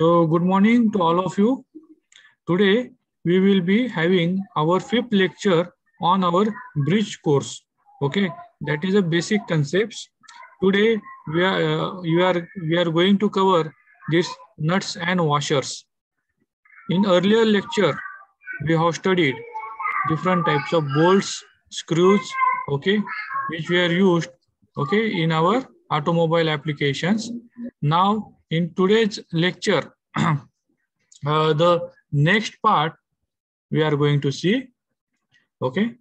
So good morning to all of you. Today we will be having our fifth lecture on our bridge course. Okay, that is a basic concepts. Today we are uh, we are we are going to cover this nuts and washers. In earlier lecture we have studied different types of bolts, screws, okay, which were used okay in our automobile applications. Now in today's lecture, uh, the next part we are going to see, okay?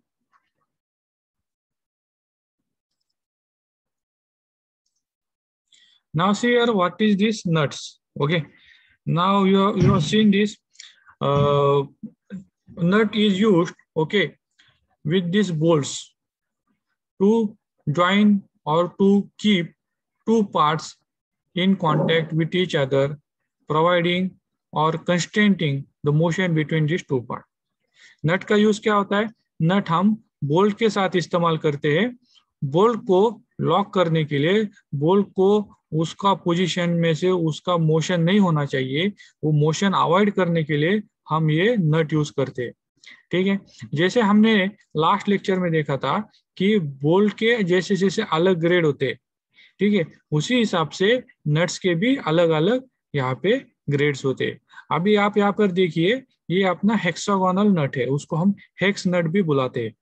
Now see here, what is this nuts, okay? Now you have, you have seen this uh, nut is used, okay, with these bolts to join or to keep two parts in contact with each other, providing और constraining the motion between this two part nut का use क्या होता है नट हम bolt के साथ इस्तेमाल करते हैं बोल्ट को लॉक करने के लिए बोल्ट को उसका पोजीशन में से उसका मोशन नहीं होना चाहिए वो मोशन अवॉइड करने के लिए हम ये नट यूज करते हैं ठीक है जैसे हमने लास्ट लेक्चर में देखा था कि बोल्ट के जैसे जैसे अलग ग्रेड होते हैं ठीक है उसी हिसाब से नट्स के भी अलग अलग यहाँ पे ग्रेड्स होते हैं अभी आप यहाँ पर देखिए ये अपना हेक्सागोनल नट है उसको हम हेक्स नट भी बुलाते हैं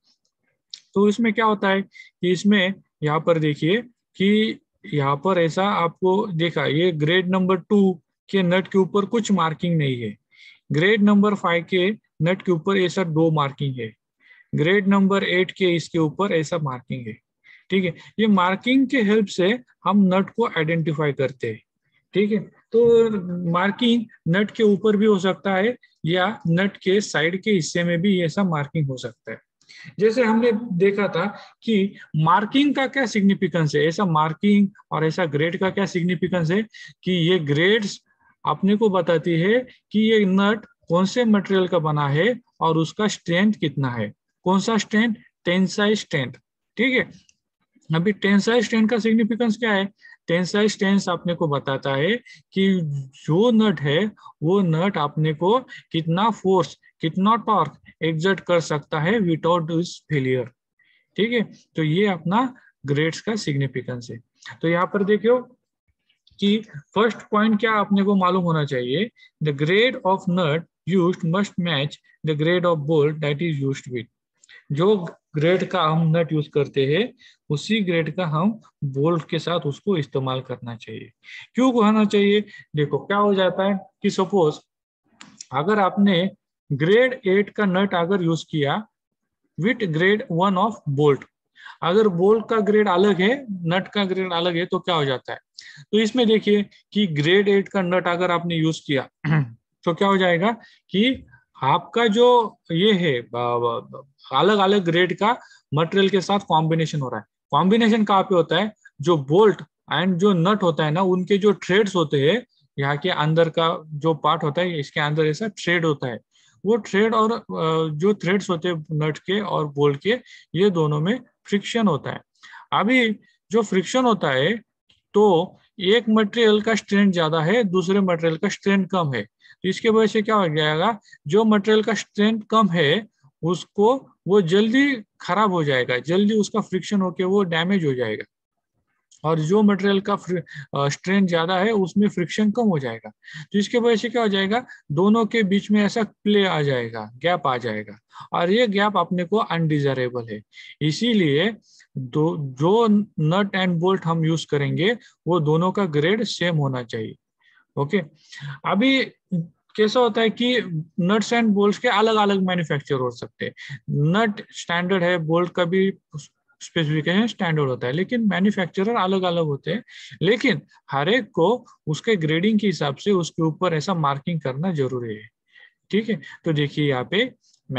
तो इसमें क्या होता है कि इसमें यहाँ पर देखिए कि यहाँ पर ऐसा आपको देखा ये ग्रेड नंबर टू के नट के ऊपर कुछ मार्किंग नहीं है ग्रेड नंबर फाइव के नट के ऊपर ऐसा दो मार्किंग है ग्रेड नंबर एट के इसके ऊपर ऐसा मार्किंग है ठीक है ये मार्किंग के हेल्प से हम नट को आइडेंटिफाई करते हैं ठीक है तो मार्किंग नट के ऊपर भी हो सकता है या नट के साइड के हिस्से में भी ऐसा मार्किंग हो सकता है जैसे हमने देखा था कि मार्किंग का क्या सिग्निफिकेंस है ऐसा मार्किंग और ऐसा ग्रेड का क्या सिग्निफिकेंस है कि ये ग्रेड्स अपने को बताती है कि ये नट कौन से मटेरियल का बना है और उसका स्ट्रेंथ कितना है कौन सा स्ट्रेंथ टेंसाइल स्ट्रेंथ ठीक है अभी टेंसाइल स्ट्रेंथ का सिग्निफिकेंस क्या है टेंसाइल स्ट्रेंथ आपने को बताता है कि जो नट है वो नट आपने को कितना फोर्स कितना टॉर्क एग्जर्ट कर सकता है विदाउट इज फेलियर ठीक है तो ये अपना ग्रेड्स का सिग्निफिकेंस है तो यहाँ पर देखियो कि फर्स्ट पॉइंट क्या अपने को मालूम होना चाहिए the grade of nut use must match the grade of bolt that is use with जो ग्रेड का हम नट यूज करते हैं उसी ग्रेड का हम बोल्ट के साथ उसको इस्तेमाल करना चाहिए क्यों कहना चाहिए देखो क्या हो जाता है कि सपोज अगर आपने ग्रेड एट का नट अगर यूज किया with grade one of bolt अगर बोल्ट का ग्रेड अलग है नट का ग्रेड अलग है तो क्या हो जाता है तो इसमें देखिए कि ग्रेड एट का नट अगर आपने यूज किया तो क्या हो जाएगा कि आपका जो ये है अलग अलग ग्रेड का मटेरियल के साथ कॉम्बिनेशन हो रहा है कॉम्बिनेशन कहाँ पे होता है जो बोल्ट एंड जो नट होता है ना उनके जो ट्रेड्स होते हैं यहाँ के अंदर का जो पार्ट होता है इसके अंदर ऐसा ट्रेड होता है वो थ्रेड और जो थ्रेड्स होते हैं नट के और बोल्ट के ये दोनों में फ्रिक्शन होता है अभी जो फ्रिक्शन होता है तो एक मटेरियल का स्ट्रेंथ ज्यादा है दूसरे मटेरियल का स्ट्रेंथ कम है तो इसके वजह से क्या हो जाएगा जो मटेरियल का स्ट्रेंथ कम है उसको वो जल्दी खराब हो जाएगा जल्दी उसका फ्रिक्शन होके वो डैमेज हो जाएगा और जो मटेरियल का स्ट्रेंथ ज़्यादा है उसमें फ्रिक्शन कम हो जाएगा तो इसके वजह से क्या हो जाएगा दोनों के बीच में ऐसा प्ले आ जाएगा गैप आ जाएगा और ये गैप अपने को अनडिजायरेबल है इसीलिए जो नट एंड बोल्ट हम यूज़ करेंगे वो दोनों का ग्रेड सेम होना चाहिए ओके अभी कैसा होता है कि नट्स एंड बोल्ट के अलग अलग मैन्युफैक्चर हो सकते हैं नट स्टैंडर्ड है बोल्ट का भी स्पेसिफिकेशन स्टैंडर्ड होता है लेकिन मैन्युफैक्चरर अलग अलग होते हैं लेकिन हर एक को उसके ग्रेडिंग के हिसाब से उसके ऊपर ऐसा मार्किंग करना जरूरी है ठीक है तो देखिए यहाँ पे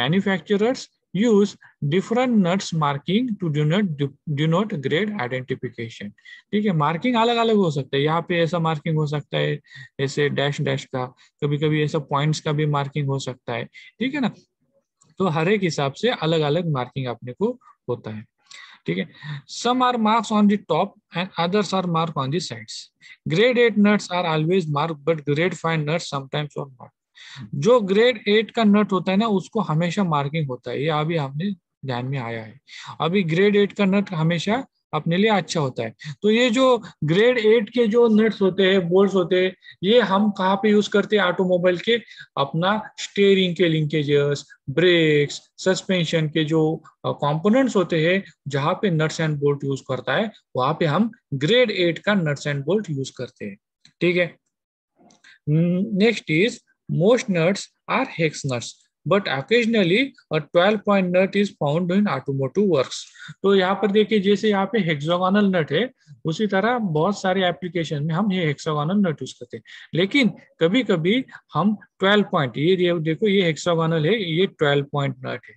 manufacturers use different nuts marking to denote denote grade identification ठीक है मार्किंग अलग अलग हो सकता है यहाँ पे ऐसा मार्किंग हो सकता है ऐसे डैश डैश का कभी कभी ऐसा पॉइंट्स का भी मार्किंग हो सकता है ठीक है ना तो हर एक हिसाब से अलग अलग मार्किंग अपने को होता है ठीक है some are marks on the top and others are mark on the sides grade eight nuts are always mark but grade five nuts sometimes are not जो ग्रेड एट का नट होता है ना उसको हमेशा मार्किंग होता है ये अभी हमने ध्यान में आया है अभी ग्रेड एट का नट हमेशा अपने लिए अच्छा होता है तो ये जो ग्रेड एट के जो नट्स होते हैं बोल्ट होते हैं ये हम कहाँ पे यूज करते हैं ऑटोमोबाइल के अपना स्टेयरिंग के लिंकेजेस ब्रेक्स सस्पेंशन के जो कंपोनेंट्स होते हैं जहां पे नट्स एंड बोल्ट यूज करता है वहां पे हम ग्रेड एट का नट्स एंड बोल्ट यूज करते हैं ठीक है next is Most nuts are hex nuts, but occasionally twelve point nut is found found in automotive तो यहाँ पर par जैसे यहाँ पे pe नट है उसी तरह बहुत सारे एप्लीकेशन में हम ये ye hexagonal nut use karte लेकिन कभी कभी हम ट्वेल्व पॉइंट ये देखो ye hexagonal है ये ट्वेल्व पॉइंट नट है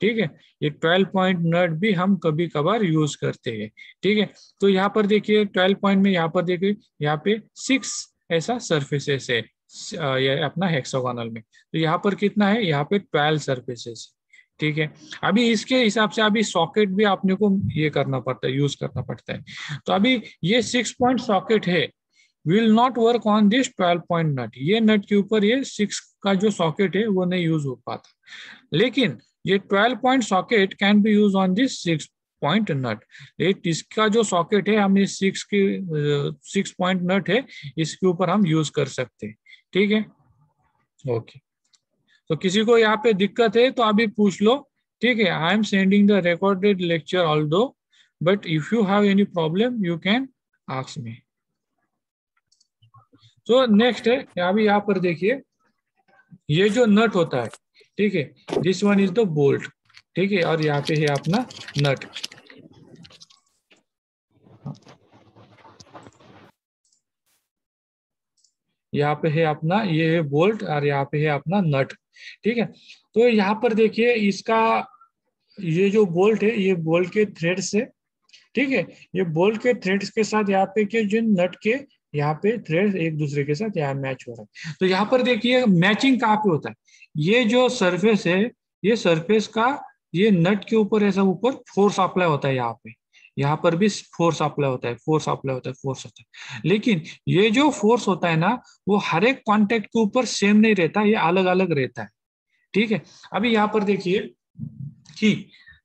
ठीक है ये ट्वेल्व पॉइंट नट भी हम कभी कभार यूज करते हैं ठीक है तो यहाँ पर देखिए ट्वेल्व पॉइंट में यहाँ पर देखिए यहाँ पे सिक्स ऐसा सर्फेसेस है अपना हेक्सागोनल में तो यहाँ पर कितना है यहाँ पे ट्वेल्व सर्फेसेस ठीक है अभी इसके हिसाब से अभी सॉकेट भी आपने को ये करना पड़ता है यूज करना पड़ता है तो अभी ये सिक्स पॉइंट सॉकेट है will not work on this twelve point nut ये नट के ऊपर ये सिक्स का जो सॉकेट है वो नहीं यूज हो पाता लेकिन ये twelve point socket can be use on this six point nut इसका जो सॉकेट है हम इस सिक्स के सिक्स पॉइंट नट है इसके ऊपर हम यूज कर सकते हैं ठीक है ओके तो किसी को यहाँ पे दिक्कत है तो अभी पूछ लो ठीक है I am sending the recorded lecture although but if you have any problem you can आक्स मी तो नेक्स्ट है अभी यहाँ पर देखिए ये जो नट होता है ठीक है this one is the bolt ठीक है और यहाँ पे है अपना नट यहाँ पे है अपना ये है बोल्ट और यहाँ पे है अपना नट ठीक है तो यहाँ पर देखिए इसका ये जो बोल्ट है ये बोल्ट के थ्रेड से ठीक है ये बोल्ट के थ्रेड्स के साथ यहाँ पे के जो नट के यहाँ पे थ्रेड एक दूसरे के साथ यहाँ मैच हो रहा है तो यहाँ पर देखिए मैचिंग कहाँ पे होता है ये जो सरफेस है ये सरफेस का ये नट के ऊपर ऐसा ऊपर फोर्स अप्लाई होता है यहाँ पे यहाँ पर भी फोर्स अप्लाई होता है फोर्स अप्लाई होता है फोर्स होता है लेकिन ये जो फोर्स होता है ना वो हर एक कॉन्टेक्ट के ऊपर सेम नहीं रहता ये अलग अलग रहता है ठीक है अभी यहाँ पर देखिए कि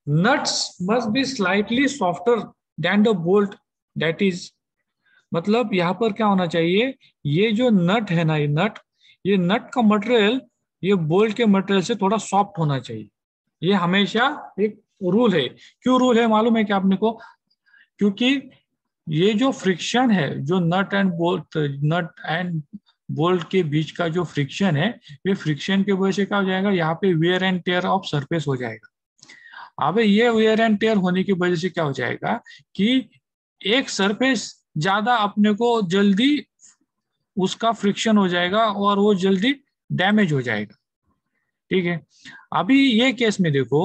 nuts must be slightly softer than the bolt that is मतलब यहाँ पर क्या होना चाहिए ये जो नट है ना ये नट ये नट का मटेरियल ये बोल्ट के मटेरियल से थोड़ा सॉफ्ट होना चाहिए ये हमेशा एक रूल है क्यों रूल है मालूम है कि आपने को क्योंकि ये जो फ्रिक्शन है जो nut and bolt nut and bolt के बीच का जो फ्रिक्शन है ये फ्रिक्शन की वजह से क्या हो जाएगा यहाँ पे wear and tear of surface हो जाएगा अब ये वेयर एंड टेयर होने की वजह से क्या हो जाएगा कि एक सरफेस ज्यादा अपने को जल्दी उसका फ्रिक्शन हो जाएगा और वो जल्दी डैमेज हो जाएगा ठीक है अभी ये केस में देखो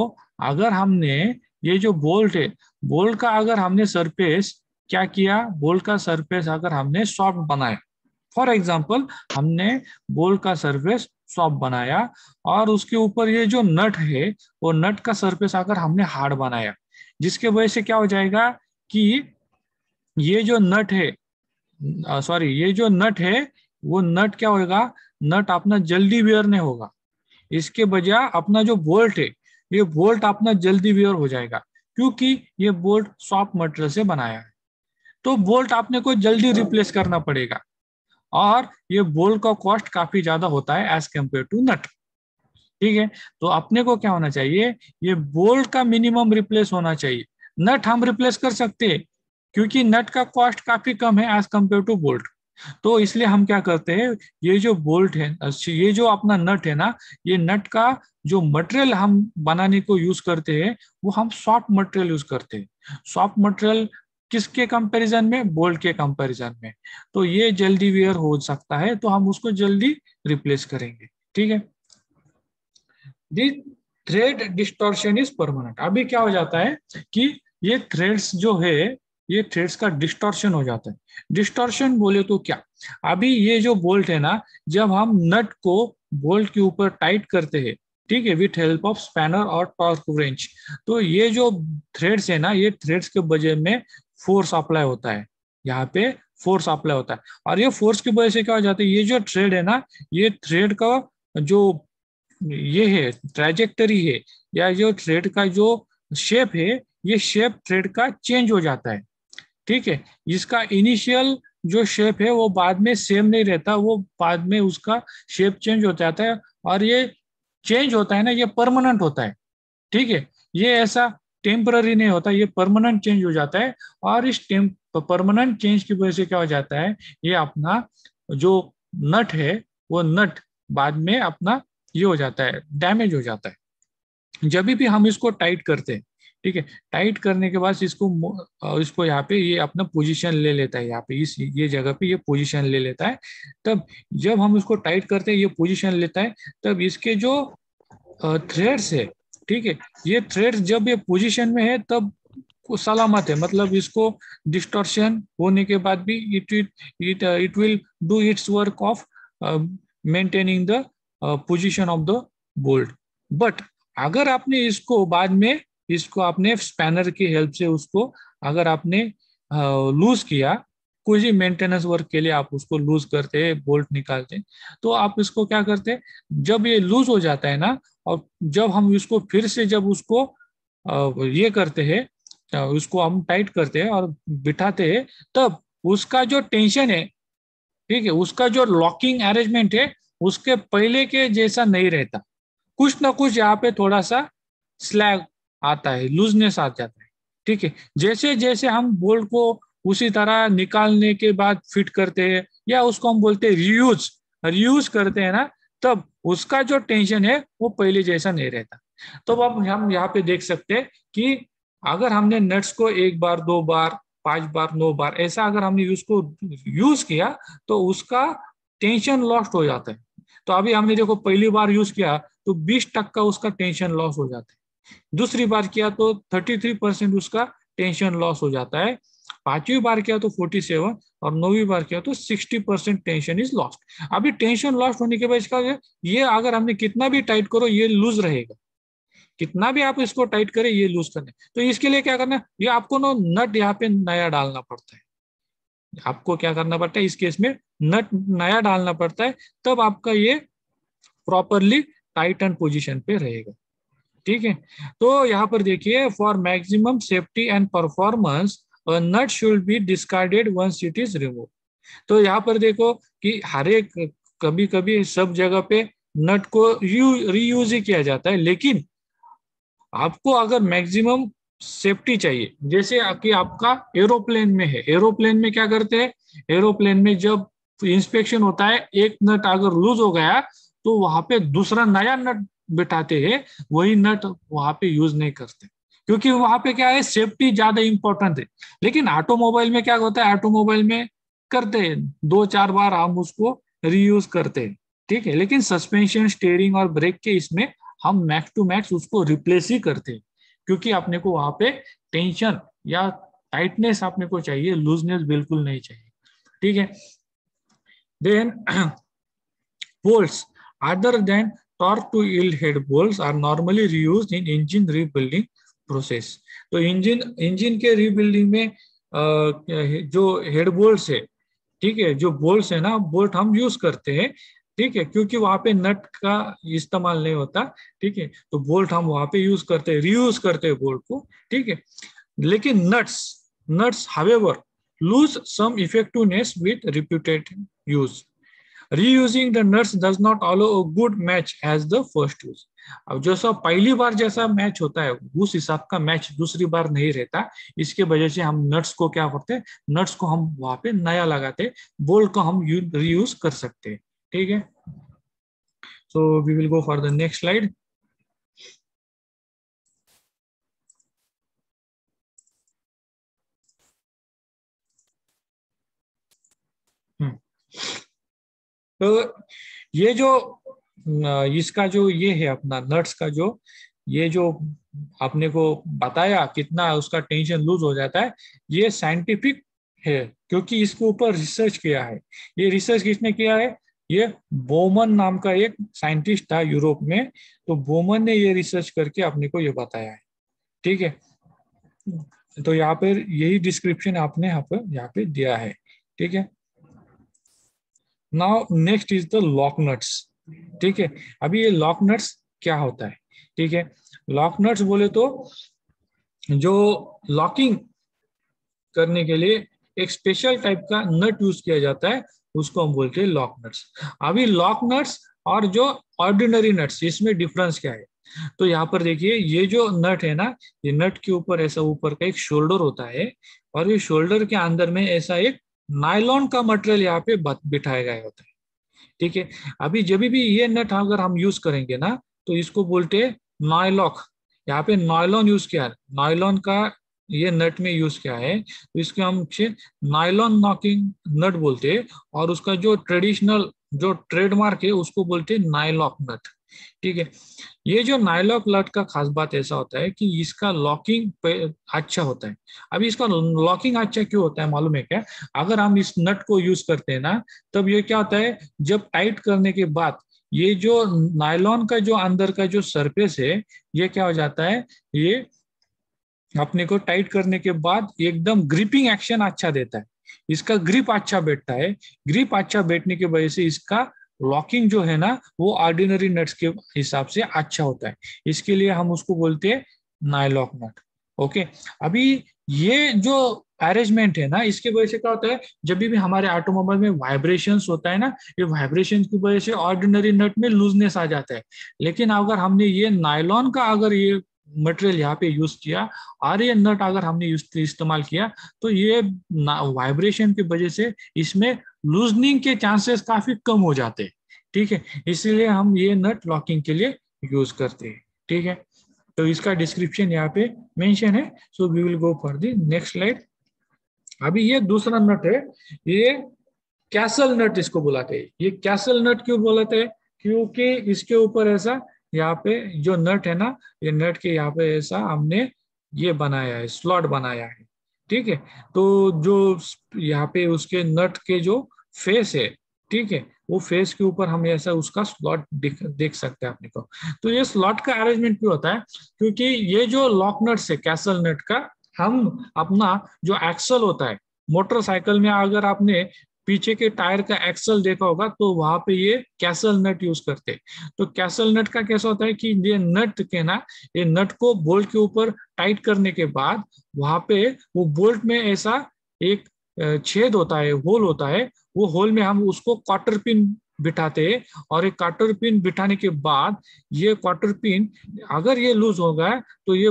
अगर हमने ये जो बोल्ट है बोल का अगर हमने सरफेस क्या किया बोल का सरफेस अगर हमने सॉफ्ट बनाया फॉर एग्जाम्पल हमने बोल का सरफेस सॉफ्ट बनाया और उसके ऊपर ये जो नट है वो नट का सरफेस आकर हमने हार्ड बनाया जिसके वजह से क्या हो जाएगा कि ये जो नट है सॉरी ये जो नट है वो नट क्या होगा नट अपना जल्दी वेयर नहीं होगा इसके बजाय अपना जो बोल्ट है ये बोल्ट अपना जल्दी वेयर हो जाएगा क्योंकि ये बोल्ट सॉफ्ट मटेरियल से बनाया है तो बोल्ट आपने को जल्दी रिप्लेस करना पड़ेगा और ये बोल्ट का कॉस्ट काफी ज्यादा होता है एज कम्पेयर टू नट ठीक है तो अपने को क्या होना चाहिए ये बोल्ट का मिनिमम रिप्लेस होना चाहिए नट हम रिप्लेस कर सकते हैं क्योंकि नट का कॉस्ट काफी कम है एज कम्पेयर टू बोल्ट तो इसलिए हम क्या करते हैं ये जो बोल्ट है ये जो अपना नट है ना ये नट का जो मटेरियल हम बनाने को यूज करते हैं वो हम सॉफ्ट मटेरियल यूज करते हैं सॉफ्ट मटेरियल किसके कंपैरिजन में बोल्ट के कंपैरिजन में तो ये जल्दी वेयर हो सकता है तो हम उसको जल्दी रिप्लेस करेंगे ठीक है the thread distortion is permanent अभी क्या हो जाता है कि ये थ्रेड्स जो है ये थ्रेड्स का डिस्टॉर्शन हो जाता है डिस्टॉर्शन बोले तो क्या अभी ये जो बोल्ट है ना जब हम नट को बोल्ट के ऊपर टाइट करते हैं ठीक है विथ हेल्प ऑफ स्पैनर और टॉर्क रेंच तो ये जो थ्रेड्स है ना ये थ्रेड्स के वजह में फोर्स अप्लाई होता है यहाँ पे फोर्स अप्लाई होता है और ये फोर्स की वजह से क्या हो जाता है ये जो थ्रेड है ना ये थ्रेड का जो ये है ट्रेजेक्टरी है या जो थ्रेड का जो शेप है ये शेप थ्रेड का चेंज हो जाता है ठीक है जिसका इनिशियल जो शेप है वो बाद में सेम नहीं रहता वो बाद में उसका शेप चेंज हो जाता है और ये चेंज होता है ना ये परमानेंट होता है ठीक है ये ऐसा टेम्पररी नहीं होता ये परमानेंट चेंज हो जाता है और इस टेम परमानेंट चेंज की वजह से क्या हो जाता है ये अपना जो नट है वो नट बाद में अपना ये हो जाता है डैमेज हो जाता है जब भी हम इसको टाइट करते हैं ठीक है टाइट करने के बाद इसको इसको यहाँ पे ये अपना पोजीशन ले लेता है यहाँ पे इस ये जगह पे ये पोजीशन ले लेता है तब जब हम इसको टाइट करते हैं ये पोजीशन लेता है तब इसके जो थ्रेड्स है ठीक है ये थ्रेड्स जब ये पोजीशन में है तब को सलामत है मतलब इसको डिस्टॉर्शन होने के बाद भी it it it it will do its work of maintaining the position of the bolt but अगर आपने इसको बाद में इसको आपने स्पैनर की हेल्प से उसको अगर आपने लूज किया कुछ ही मेंटेनेंस वर्क के लिए आप उसको लूज करते हैं बोल्ट निकालते हैं तो आप इसको क्या करते हैं जब ये लूज हो जाता है ना और जब हम इसको फिर से जब उसको ये करते हैं उसको हम टाइट करते हैं और बिठाते हैं तब उसका जो टेंशन है ठीक है उसका जो लॉकिंग अरेंजमेंट है उसके पहले के जैसा नहीं रहता कुछ ना कुछ यहाँ पे थोड़ा सा स्लैग आता है लूजनेस आ जाता है ठीक है जैसे जैसे हम बोल्ट को उसी तरह निकालने के बाद फिट करते हैं या उसको हम बोलते हैं रियूज रियूज करते हैं ना तब उसका जो टेंशन है वो पहले जैसा नहीं रहता तो अब हम यहाँ पे देख सकते हैं कि अगर हमने नट्स को एक बार दो बार पांच बार नौ बार ऐसा अगर हमने उसको यूज किया तो उसका टेंशन लॉस्ट हो जाता है तो अभी हमने देखो पहली बार यूज किया तो बीस टक्का उसका टेंशन लॉस हो जाता है दूसरी बार किया तो 33 परसेंट उसका टेंशन लॉस हो जाता है पांचवी बार किया तो 47 और नौवीं बार किया तो 60 परसेंट टेंशन इज लॉस्ट अभी टेंशन लॉस्ट होने के बाद इसका ये अगर हमने कितना भी टाइट करो ये लूज रहेगा कितना भी आप इसको टाइट करें ये लूज करने तो इसके लिए क्या करना है ये आपको ना नट यहाँ पे नया डालना पड़ता है आपको क्या करना पड़ता है इस केस में नट नया डालना पड़ता है तब आपका ये प्रॉपरली टाइट एंड पोजिशन पे रहेगा ठीक है तो यहाँ पर देखिए for maximum safety and performance nut should be discarded once it is remove तो यहाँ पर देखो कि हर एक कभी कभी सब जगह पे नट को यू रीयूज ही किया जाता है लेकिन आपको अगर मैक्सिमम सेफ्टी चाहिए जैसे कि आपका एरोप्लेन में है एरोप्लेन में क्या करते हैं एरोप्लेन में जब इंस्पेक्शन होता है एक नट अगर लूज हो गया तो वहां पे दूसरा नया नट बिठाते हैं वही नट वहां पे यूज नहीं करते क्योंकि वहां पे क्या है सेफ्टी ज्यादा इंपॉर्टेंट है लेकिन ऑटोमोबाइल में क्या होता है ऑटोमोबाइल में करते हैं दो चार बार हम उसको रीयूज करते हैं ठीक है लेकिन सस्पेंशन स्टेयरिंग और ब्रेक के इसमें हम मैक्स टू मैक्स उसको रिप्लेस ही करते हैं क्योंकि अपने को वहां पे टेंशन या टाइटनेस अपने को चाहिए लूजनेस बिल्कुल नहीं चाहिए ठीक है then bolts other than torque to yield head bolts are normally reused in engine rebuilding process. तो इंजिन इंजिन के रीबिल्डिंग में जो हेड बोल्ट है ठीक है जो बोल्ट है ना बोल्ट हम यूज करते हैं ठीक है क्योंकि वहां पे नट का इस्तेमाल नहीं होता ठीक है तो बोल्ट हम वहां पे यूज करते हैं रीयूज करते हैं बोल्ट को ठीक है लेकिन nuts nuts however lose some effectiveness with repeated use reusing the nuts does not allow a good match as the first use अब जैसा पहली बार जैसा मैच होता है उस हिसाब का मैच दूसरी बार नहीं रहता इसके वजह से हम नट्स को क्या करते हैं नट्स को हम वहां पे नया लगाते बोल्ट को हम रीयूज कर सकते हैं ठीक है so we will go for the next slide तो ये जो इसका जो ये है अपना नट्स का जो ये जो आपने को बताया कितना उसका टेंशन लूज हो जाता है ये साइंटिफिक है क्योंकि इसके ऊपर रिसर्च किया है ये रिसर्च किसने किया है ये बोमन नाम का एक साइंटिस्ट था यूरोप में तो बोमन ने ये रिसर्च करके आपने को ये बताया है ठीक है तो यहाँ पर यही डिस्क्रिप्शन आपने यहाँ पर यहाँ पे दिया है ठीक है now next is the lock nuts ठीक है अभी ये लॉक नट्स क्या होता है ठीक है लॉक नट्स बोले तो जो लॉकिंग करने के लिए एक स्पेशल टाइप का नट यूज किया जाता है उसको हम बोलते हैं लॉक नट्स अभी लॉक नट्स और जो ऑर्डिनरी नट्स इसमें डिफरेंस क्या है तो यहाँ पर देखिए ये जो नट है ना ये नट के ऊपर ऐसा ऊपर का एक शोल्डर होता है और ये शोल्डर के अंदर में ऐसा एक नायलॉन का मटेरियल यहाँ पे बिठाए गए होते हैं ठीक है अभी जब भी ये नेट अगर हम यूज करेंगे ना तो इसको बोलते हैं नॉयलॉक यहाँ पे नायलॉन यूज किया है नाइलॉन का ये नट में यूज किया है तो इसके हम नायलॉन नॉकिंग नट बोलते हैं और उसका जो ट्रेडिशनल जो ट्रेडमार्क है उसको बोलते हैं नायलॉक नट ठीक है ये जो नाइलॉक लट का खास बात ऐसा होता है कि इसका लॉकिंग अच्छा होता है अब इसका लॉकिंग अच्छा क्यों होता है मालूम है क्या अगर हम इस नट को यूज करते हैं ना तब ये क्या होता है जब टाइट करने के बाद ये जो नायलॉन का जो अंदर का जो सरफेस है ये क्या हो जाता है ये अपने को टाइट करने के बाद एकदम ग्रिपिंग एक्शन अच्छा देता है इसका ग्रिप अच्छा बैठता है ग्रिप अच्छा बैठने की वजह से इसका लॉकिंग जो है ना वो ऑर्डिनरी नट्स के हिसाब से अच्छा होता है इसके लिए हम उसको बोलते हैं नाइलॉक नट ओके अभी ये जो अरेंजमेंट है ना इसके वजह से क्या होता है जब भी हमारे ऑटोमोबाइल में वाइब्रेशन होता है ना ये वाइब्रेशन की वजह से ऑर्डिनरी नट में लूजनेस आ जाता है लेकिन अगर हमने ये नायलॉन का अगर ये मटेरियल यहाँ पे यूज किया ए नट अगर हमने इस्तेमाल किया तो ये वाइब्रेशन की वजह से इसमें लूजनिंग के चांसेस काफी कम हो जाते हैं ठीक है इसलिए हम ये नट लॉकिंग के लिए यूज करते हैं ठीक है तो इसका डिस्क्रिप्शन यहाँ पे मेंशन है so we will go for the next slide अभी ये दूसरा नट है ये कैसल नट इसको बुलाते हैं ये कैसल नट क्यों बुलाते हैं क्योंकि इसके ऊपर ऐसा यहाँ पे जो नट है ना ये नट के यहाँ पे ऐसा हमने ये बनाया है स्लॉट बनाया है ठीक है तो जो यहाँ पे उसके नट के जो फेस है ठीक है वो फेस के ऊपर हम ऐसा उसका स्लॉट देख देख सकते हैं अपने को तो ये स्लॉट का अरेंजमेंट क्यों होता है क्योंकि ये जो लॉक नट है कैसल नट का हम अपना जो एक्सल होता है मोटरसाइकिल में अगर आपने पीछे के टायर का एक्सल देखा होगा तो वहां पे ये कैसल नट यूज करते तो कैसल नट का कैसा होता है कि ये नट के ना ये नट को बोल्ट के ऊपर टाइट करने के बाद वहां पे वो बोल्ट में ऐसा एक छेद होता है होल होता है वो होल में हम उसको क्वार्टर पिन बिठाते हैं और एक क्वार्टर पिन बिठाने के बाद ये क्वार्टर पिन अगर ये लूज होगा तो ये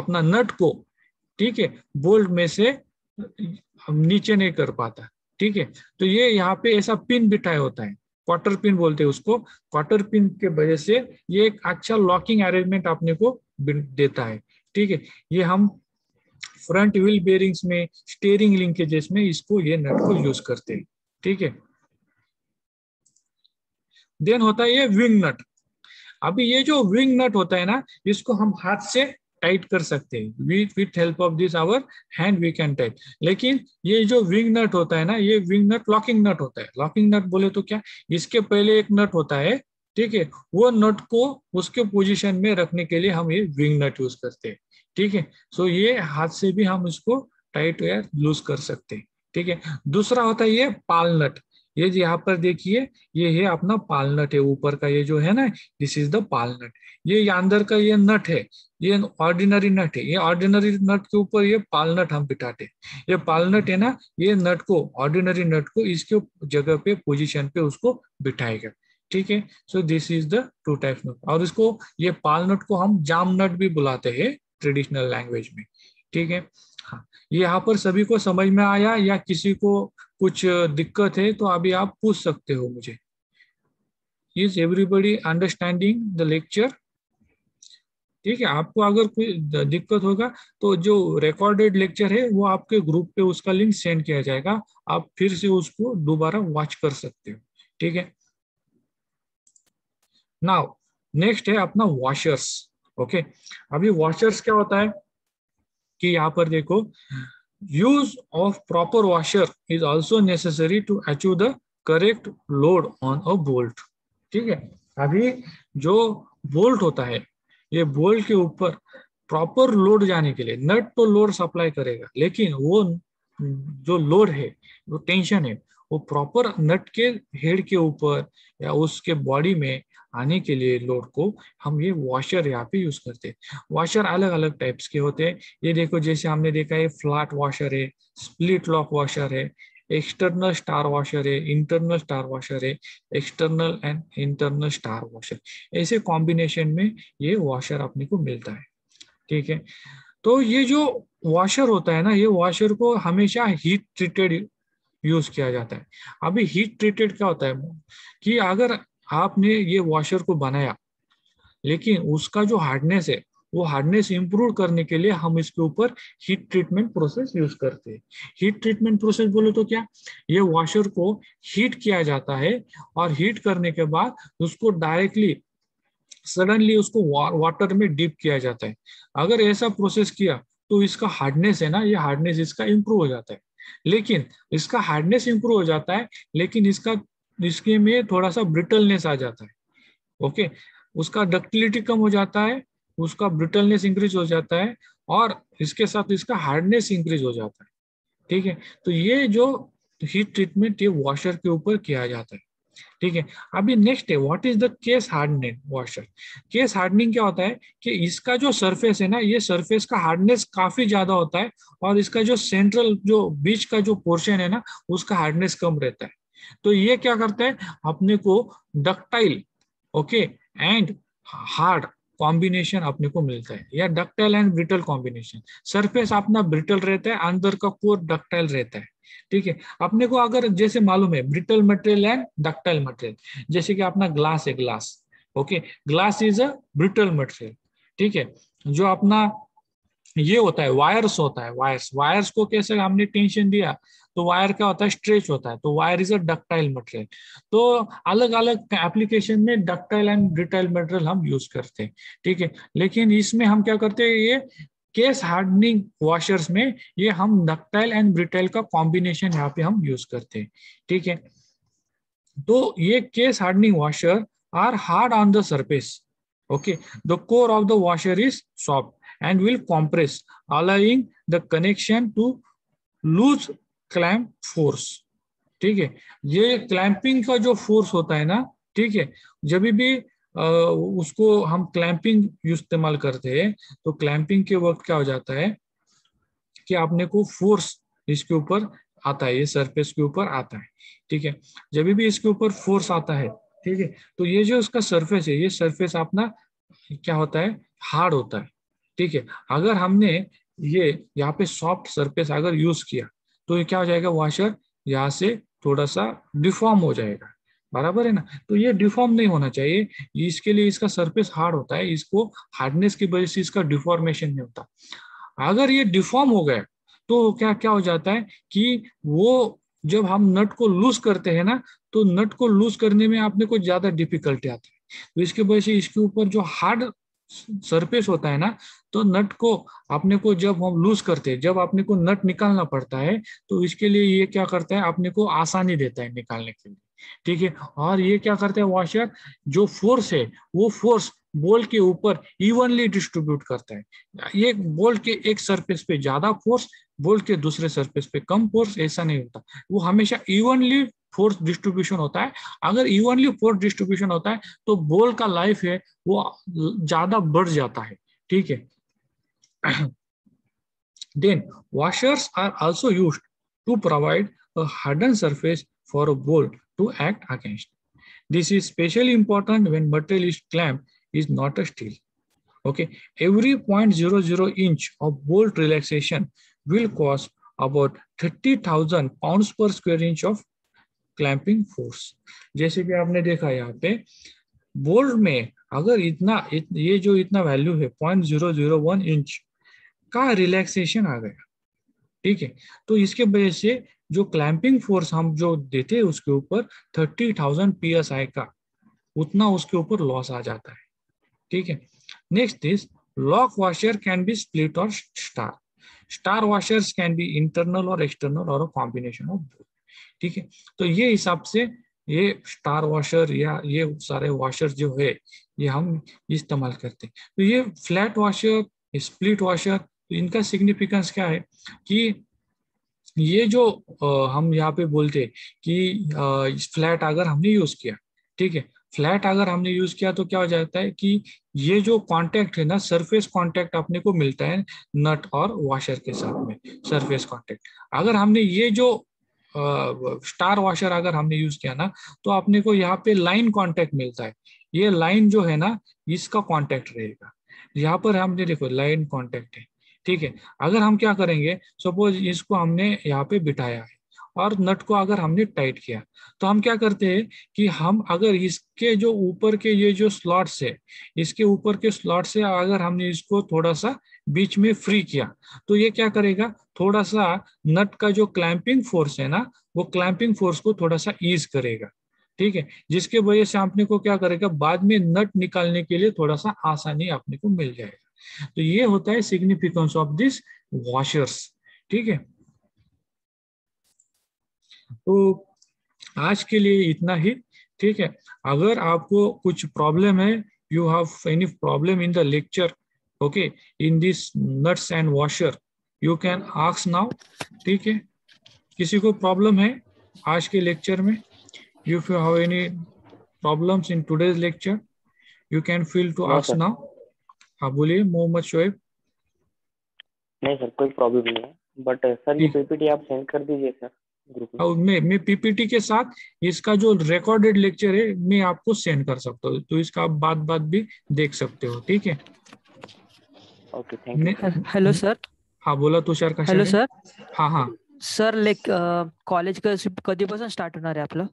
अपना नट को ठीक है बोल्ट में से हम नीचे नहीं कर पाता ठीक है तो ये यहाँ पे ऐसा पिन बिठाया होता है क्वार्टर पिन बोलते हैं उसको क्वार्टर पिन के वजह से ये एक अच्छा लॉकिंग अरेंजमेंट आपने को देता है ठीक है ये हम फ्रंट व्हील बेरिंग्स में स्टेयरिंग लिंकेजेस में इसको ये नट को यूज करते हैं ठीक है देन होता है ये विंग नट अभी ये जो विंग नट होता है ना इसको हम हाथ से टाइट कर सकते हैं with with help of this our hand we can tight लेकिन ये जो विंग नट होता है ना ये विंग नट लॉकिंग नट होता है लॉकिंग नट बोले तो क्या इसके पहले एक नट होता है ठीक है वो नट को उसके पोजीशन में रखने के लिए हम ये विंग नट यूज करते हैं ठीक है सो ये हाथ से भी हम इसको टाइट या लूज कर सकते हैं ठीक है दूसरा होता है ये पाल नट ये यहाँ पर देखिए ये है अपना पालनट है ऊपर का ये जो है ना दिस इज द पालनट ये अंदर का ये नट है ये ऑर्डिनरी नट है ये ऑर्डिनरी नट के ऊपर ये पालनट हम बिठाते ये पालनट है ना ये नट को ऑर्डिनरी नट को इसके जगह पे पोजिशन पे उसको बिठाएगा ठीक है so this is the two type nut और इसको ये पालनट को हम जाम नट भी बुलाते हैं ट्रेडिशनल लैंग्वेज में ठीक है हाँ यहाँ पर सभी को समझ में आया या किसी को कुछ दिक्कत है तो अभी आप पूछ सकते हो मुझे is everybody understanding the lecture ठीक है आपको अगर कोई दिक्कत होगा तो जो रिकॉर्डेड लेक्चर है वो आपके ग्रुप पे उसका लिंक सेंड किया जाएगा आप फिर से उसको दोबारा वॉच कर सकते हो ठीक है नाउ नेक्स्ट है अपना वॉशर्स ओके अभी वॉशर्स क्या होता है कि यहाँ पर देखो Use of proper washer is also necessary to achieve the correct load on a bolt. ठीक है अभी जो बोल्ट होता है ये बोल्ट के ऊपर प्रॉपर लोड जाने के लिए नट तो लोड सप्लाई करेगा लेकिन वो जो लोड है वो टेंशन है वो प्रॉपर नट के हेड के ऊपर या उसके बॉडी में आने के लिए लोड को हम ये वॉशर यहाँ पे यूज करते हैं वॉशर अलग अलग टाइप्स के होते हैं ये देखो जैसे हमने देखा है फ्लैट वॉशर है स्प्लिट लॉक वॉशर है एक्सटर्नल स्टार वॉशर है इंटरनल स्टार वॉशर है external and internal star washer ऐसे कॉम्बिनेशन में ये वॉशर अपने को मिलता है ठीक है तो ये जो वॉशर होता है ना ये वॉशर को हमेशा हीट ट्रीटेड यूज किया जाता है अभी हीट ट्रीटेड क्या होता है कि अगर आपने ये वॉशर को बनाया लेकिन उसका जो हार्डनेस है वो हार्डनेस इंप्रूव करने के लिए हम इसके ऊपर हीट ट्रीटमेंट प्रोसेस यूज करते हैं हीट ट्रीटमेंट प्रोसेस बोले तो क्या ये वॉशर को हीट किया जाता है और हीट करने के बाद उसको डायरेक्टली सडनली उसको वाटर में डीप किया जाता है अगर ऐसा प्रोसेस किया तो इसका हार्डनेस है ना ये हार्डनेस इसका इंप्रूव हो जाता है लेकिन इसका हार्डनेस इंप्रूव हो जाता है लेकिन इसका जिसके में थोड़ा सा ब्रिटलनेस आ जाता है ओके उसका डक्टिलिटी कम हो जाता है उसका ब्रिटलनेस इंक्रीज हो जाता है और इसके साथ इसका हार्डनेस इंक्रीज हो जाता है ठीक है तो ये जो हीट ट्रीटमेंट ये वॉशर के ऊपर किया जाता है ठीक है अभी नेक्स्ट है what is the case hardening washer case hardening क्या होता है कि इसका जो सरफेस है ना ये सरफेस का हार्डनेस काफी ज्यादा होता है और इसका जो सेंट्रल जो बीच का जो पोर्शन है ना उसका हार्डनेस कम रहता है तो ये क्या करते हैं अपने को ductile okay and hard combination अपने को मिलता है या ductile and brittle combination surface अपना ब्रिटल रहता है अंदर का कोर डक्टाइल रहता है ठीक है अपने को अगर जैसे मालूम है brittle material and ductile material जैसे कि अपना ग्लास है glass okay glass is a brittle material ठीक है जो अपना ये होता है वायर्स होता है वायर्स वायर्स को कैसे हमने टेंशन दिया तो वायर क्या होता है स्ट्रेच होता है तो wire is a ductile material तो अलग अलग एप्लीकेशन में डक्टाइल एंड ब्रिटाइल मटेरियल हम यूज करते हैं ठीक है लेकिन इसमें हम क्या करते हैं ये केस हार्डनिंग वॉशर्स में ये हम डक्टाइल एंड ब्रिटाइल का कॉम्बिनेशन यहाँ पे हम यूज करते हैं ठीक है तो ये case hardening washer are hard on the surface okay the core of the washer is soft and will compress, allowing the connection to lose clamp force ठीक है ये क्लैंपिंग का जो फोर्स होता है ना ठीक है जब भी आ, उसको हम क्लैंपिंग इस्तेमाल करते हैं तो क्लैंपिंग के वक्त क्या हो जाता है कि आपने को फोर्स इसके ऊपर आता है ये सरफेस के ऊपर आता है ठीक है जब भी इसके ऊपर फोर्स आता है ठीक है तो ये जो इसका सरफेस है ये सरफेस अपना क्या होता है हार्ड होता है ठीक है अगर हमने ये यहाँ पे सॉफ्ट सरफेस अगर यूज किया तो ये क्या हो जाएगा वॉशर यहाँ से थोड़ा सा डिफॉर्म हो जाएगा बराबर है ना तो ये डिफॉर्म नहीं होना चाहिए इसके लिए इसका सरफेस हार्ड होता है इसको हार्डनेस की वजह से इसका डिफॉर्मेशन नहीं होता अगर ये डिफॉर्म हो गया तो क्या क्या हो जाता है कि वो जब हम नट को लूज करते हैं ना तो नट को लूज करने में आपने कुछ ज्यादा डिफिकल्टी आती है तो इसके वजह से इसके ऊपर जो हार्ड सरफेस होता है ना तो नट को आपने को जब हम लूज करते हैं जब आपने को नट निकालना पड़ता है तो इसके लिए ये क्या करता है आपने को आसानी देता है निकालने के लिए ठीक है और ये क्या करता है वॉशर जो फोर्स है वो फोर्स बॉल के ऊपर इवनली डिस्ट्रीब्यूट करता है ये बोल के एक सरफेस पे ज्यादा फोर्स बोल के दूसरे सरफेस पे कम फोर्स ऐसा नहीं होता वो हमेशा इवनली फोर्स डिस्ट्रीब्यूशन होता है अगर इवनली फोर्स डिस्ट्रीब्यूशन होता है तो बोल का लाइफ है वो ज्यादा बढ़ जाता है ठीक है then washers are also use to provide harden surface for a bolt to act against this is specially important when material is clamp is not a steel okay every point zero zero inch of bolt relaxation will cost about thirty thousand pound per square inch of clamping force जैसे कि आपने देखा यहाँ पे bold में अगर इतना इत, ये जो इतना वैल्यू है point zero zero one inch का रिलैक्सेशन आ गया ठीक है तो इसके वजह से जो क्लैंपिंग फोर्स हम जो देते हैं उसके ऊपर thirty thousand P S I का उतना उसके ऊपर लॉस आ जाता है ठीक है next is lock washer can be split और star star washers can be internal और एक्सटर्नल और कॉम्बिनेशन ऑफ ठीक है तो ये हिसाब से ये स्टार वॉशर या ये सारे वॉशर जो है ये हम इस्तेमाल करते हैं तो ये फ्लैट वॉशर स्प्लिट वॉशर तो इनका सिग्निफिकेंस क्या है कि ये जो आ, हम यहाँ पे बोलते कि आ, फ्लैट अगर हमने यूज किया ठीक है फ्लैट अगर हमने यूज किया तो क्या हो जाता है कि ये जो कांटेक्ट है ना सरफेस कांटेक्ट अपने को मिलता है नट और वॉशर के साथ में सरफेस कांटेक्ट अगर हमने ये जो स्टार वॉशर अगर हमने यूज किया ना तो अपने को यहाँ पे लाइन कॉन्टेक्ट मिलता है ये लाइन जो है ना इसका कॉन्टेक्ट रहेगा यहाँ पर हमने देखो लाइन कॉन्टेक्ट है ठीक है अगर हम क्या करेंगे सपोज इसको हमने यहाँ पे बिठाया है और नट को अगर हमने टाइट किया तो हम क्या करते हैं कि हम अगर इसके जो ऊपर के ये जो स्लॉट्स है इसके ऊपर के स्लॉट से अगर हमने इसको थोड़ा सा बीच में फ्री किया तो ये क्या करेगा थोड़ा सा नट का जो क्लैंपिंग फोर्स है ना वो क्लैंपिंग फोर्स को थोड़ा सा ईज करेगा ठीक है जिसके वजह से आपने को क्या करेगा बाद में नट निकालने के लिए थोड़ा सा आसानी आपने को मिल जाएगा तो ये होता है सिग्निफिकेंस ऑफ दिस वॉशर्स ठीक है तो आज के लिए इतना ही ठीक है अगर आपको कुछ प्रॉब्लम है you have any problem in the lecture okay in this nuts and washer you can आक्स नाउ ठीक है किसी को प्रॉब्लम है आज के लेक्चर में you you have any problems in today's lecture you can feel to आक्स नाउ हाँ बोलिए मोहम्मद शोएब नहीं सर कोई प्रॉब्लम नहीं है बट सर uh, ये पीपीटी आप सेंड कर दीजिए सर ग्रुप में मैं पीपीटी के साथ इसका जो रिकॉर्डेड लेक्चर है मैं आपको सेंड कर सकता हूँ तो इसका आप बात बात भी देख सकते हो ठीक है okay thank you hello sir हा बोला तुषार कशा हॅलो सर हा हा सर लाईक कॉलेज कधीपासून स्टार्ट होणार आहे आपलं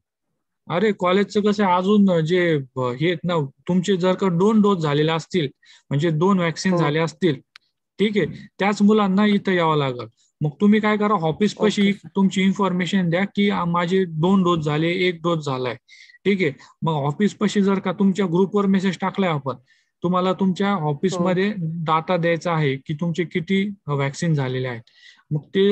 अरे कॉलेजचं कसं अजून जे हे ना तुमचे जर का दोन डोस झालेले असतील म्हणजे दोन वॅक्सिन हो. झाले असतील ठीक आहे त्याच मुलांना इथं यावं लागेल मग तुम्ही काय करा ऑफिस पशी तुमची इन्फॉर्मेशन द्या की माझे दोन डोस झाले एक डोस झालाय ठीक आहे मग ऑफिस पशी जर का तुमच्या ग्रुपवर मेसेज टाकलाय आपण तुम्हाला तुमच्या ऑफिसमध्ये हो. डाटा द्यायचा आहे की तुमचे किती व्हॅक्सिन झालेले आहेत मग ते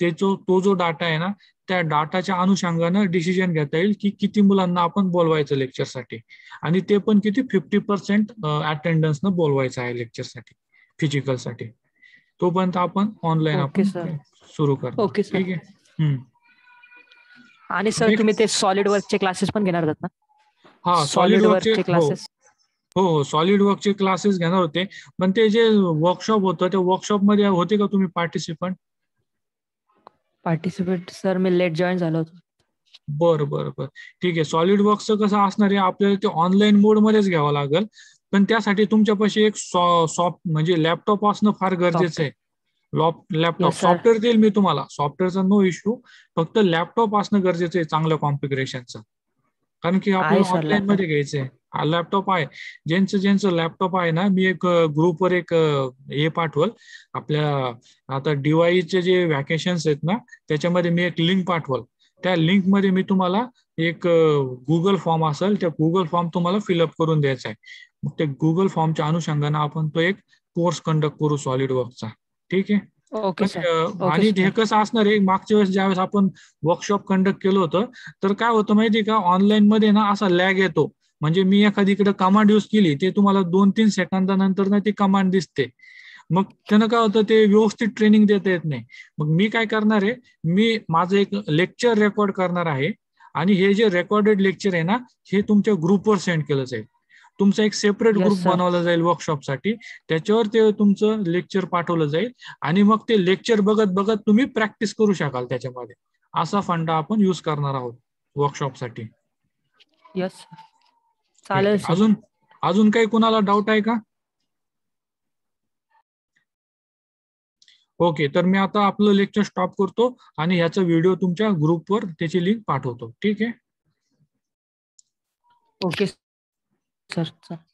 ते जो तो जो डाटा आहे ना त्या डाटाच्या अनुषंगानं डिसिजन घेता येईल की किती मुलांना आपण बोलवायचं लेक्चरसाठी आणि ते पण किती फिफ्टी पर्सेंट अटेंडन्सनं बोलवायचं आहे लेक्चरसाठी फिजिकलसाठी तोपर्यंत आपण ऑनलाईन आपण सुरू करतो ओके ठीक आहे आणि सर तुम्ही ते सॉलिड वर्कचे क्लासेस पण घेणार आहात ना हा सॉलिड वर्कचे क्लासेस हो हो सॉलिड वर्कचे क्लासेस घेणार होते पण ते जे वर्कशॉप होतं त्या वर्कशॉप मध्ये होते का तुम्ही पार्टिसिपंट पार्टिसिपेट सर मी लेट जॉईन झालो होतो बर बर बर ठीक आहे सॉलिड वर्कचं कसं असणार आहे आपल्याला ते ऑनलाईन मोड मध्येच घ्यावं लागेल पण त्यासाठी तुमच्या पाशी एक सॉफ्ट म्हणजे लॅपटॉप असणं फार गरजेचं आहे लॅपटॉप सॉफ्टवेअर देईल मी तुम्हाला सॉफ्टवेअरचा नो इश्यू फक्त लॅपटॉप असणं गरजेचं आहे चांगल्या कॉन्फिगरेशनचं कारण की आपल्याला ऑनलाईन मध्ये घ्यायचं आहे हा लॅपटॉप आहे ज्यांचं ज्यांचं लॅपटॉप आहे ना मी एक ग्रुपवर एक हे पाठवल आपल्या आता डिवाईचे जे व्हॅकेशन्स आहेत ना त्याच्यामध्ये मी एक लिंक पाठवल त्या लिंक मध्ये मी तुम्हाला एक गुगल फॉर्म असेल त्या गुगल फॉर्म तुम्हाला फिलअप करून द्यायचा आहे मग ते गुगल फॉर्मच्या अनुषंगाने आपण तो एक कोर्स कंडक्ट करू सॉलिड वर्कचा ठीक आहे ओके आणि हे कसं असणार आहे मागच्या वेळेस ज्यावेळेस आपण वर्कशॉप कंडक्ट केलं होतं तर काय होतं माहितीये का ऑनलाईन मध्ये ना असा लॅग येतो म्हणजे मी एखादीकडे कमांड युज केली ते तुम्हाला दोन तीन सेकंदानंतर ना ती कमांड दिसते मग त्यानं काय होतं ते व्यवस्थित ट्रेनिंग देता येत नाही मग मी काय करणार आहे मी माझं एक लेक्चर रेकॉर्ड करणार आहे आणि हे जे रेकॉर्डेड लेक्चर आहे ना हे तुमच्या ग्रुपवर सेंड केलं जाईल तुमचा एक सेपरेट ग्रुप बनवला जाईल वर्कशॉपसाठी त्याच्यावर ते तुमचं लेक्चर पाठवलं जाईल आणि मग ते लेक्चर बघत बघत तुम्ही प्रॅक्टिस करू शकाल त्याच्यामध्ये असा फंडा आपण युज करणार आहोत वर्कशॉपसाठी चालेल अजून अजून काही कुणाला डाऊट आहे का ओके तर मी आता आपलं लेक्चर स्टॉप करतो आणि ह्याचा व्हिडिओ तुमच्या ग्रुपवर त्याची लिंक पाठवतो ठीक आहे ओके सर